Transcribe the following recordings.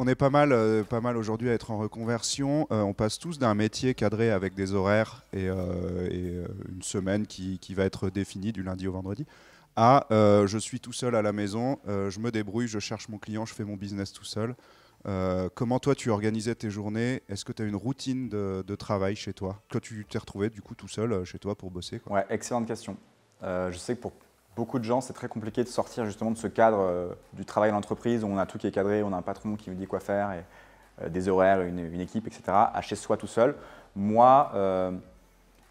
on est pas mal, euh, pas mal aujourd'hui à être en reconversion. Euh, on passe tous d'un métier cadré avec des horaires et, euh, une semaine qui, va être définie du lundi au vendredi à je suis tout seul à la maison, je me débrouille, je cherche mon client, je fais mon business tout seul. comment toi tu organisais tes journées Est-ce que tu as une routine de, travail chez toi Que tu t'es retrouvé du coup tout seul chez toi pour bosser Ouais, excellente question. je sais que pour beaucoup de gens, c'est très compliqué de sortir justement de ce cadre euh, du travail à l'entreprise où on a tout qui est cadré, on a un patron qui nous dit quoi faire, et, euh, des horaires, une, équipe, etc., à chez soi tout seul. Moi, euh,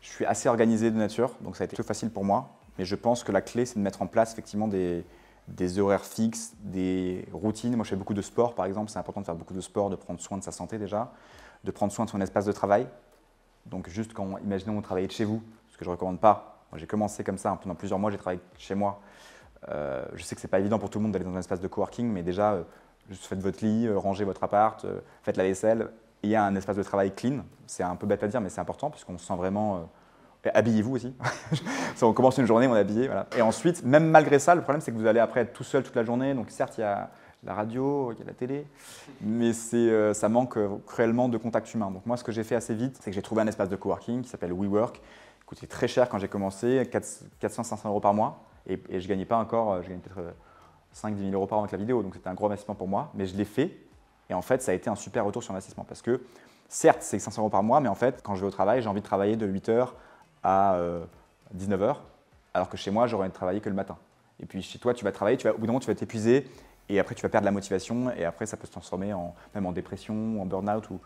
je suis assez organisé de nature, donc ça a été plutôt facile pour moi. Mais je pense que la clé, c'est de mettre en place effectivement des, des horaires fixes, des routines. Moi, je fais beaucoup de sport, par exemple. C'est important de faire beaucoup de sport, de prendre soin de sa santé déjà, de prendre soin de son espace de travail. Donc, juste quand, imaginons, vous travaillez de chez vous, ce que je ne recommande pas, j'ai commencé comme ça, pendant plusieurs mois, j'ai travaillé chez moi. Euh, je sais que ce n'est pas évident pour tout le monde d'aller dans un espace de coworking, mais déjà, euh, faites votre lit, euh, rangez votre appart, euh, faites la vaisselle. Il y a un espace de travail clean. C'est un peu bête à dire, mais c'est important puisqu'on se sent vraiment. Habillez-vous aussi. on commence une journée, on est habillé. Et ensuite, même malgré ça, le problème, c'est que vous allez après être tout seul toute la journée. Donc, certes, il y a la radio, il y a la télé, mais ça manque cruellement de contact humain. Donc, moi, ce que j'ai fait assez vite, c'est que j'ai trouvé un espace de coworking qui s'appelle WeWork coûtait très cher quand j'ai commencé, 400-500 euros par mois. Et, je ne gagnais pas encore, euh, je gagnais peut-être 5-10 euh, 000 euros par an avec la vidéo. Donc c'était un gros investissement pour moi, mais je l'ai fait. Et en fait, ça a été un super retour sur investissement parce que certes, c'est 500 euros par mois, mais en fait, quand je vais au travail, j'ai envie de travailler de 8h à 19h, euh, alors que chez moi, j'aurais envie de travailler que le matin. Et puis chez toi, tu vas travailler, tu vas, au bout d'un moment, tu vas t'épuiser et après, tu vas perdre la motivation et après, ça peut se transformer en, même en dépression, en burn-out. Ou...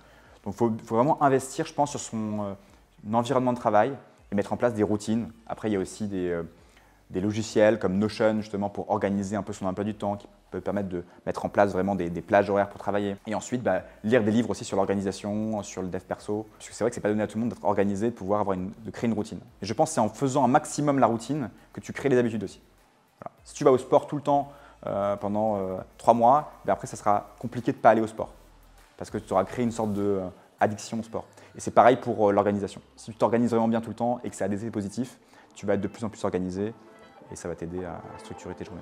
Donc il faut, vraiment investir, je pense, sur son environnement de travail mettre en place des routines. Après, il y a aussi euh, des, logiciels comme Notion, justement, pour organiser un peu son emploi du temps, qui peut permettre de mettre en place vraiment des, plages horaires pour travailler. Et ensuite, bah, lire des livres aussi sur l'organisation, sur le dev perso, parce que c'est vrai que c'est pas donné à tout le monde d'être organisé, de pouvoir avoir une, de créer une routine. Et je pense que c'est en faisant un maximum la routine que tu crées les habitudes aussi. Si tu vas au sport tout le temps euh, pendant euh, trois mois, bah, après, ça sera compliqué de ne pas aller au sport, parce que tu auras créé une sorte de addiction au sport. Et c'est pareil pour euh, l'organisation. Si tu t'organises vraiment bien tout le temps et que ça a des effets positifs, tu vas être de plus en plus organisé et ça va t'aider à structurer tes journées.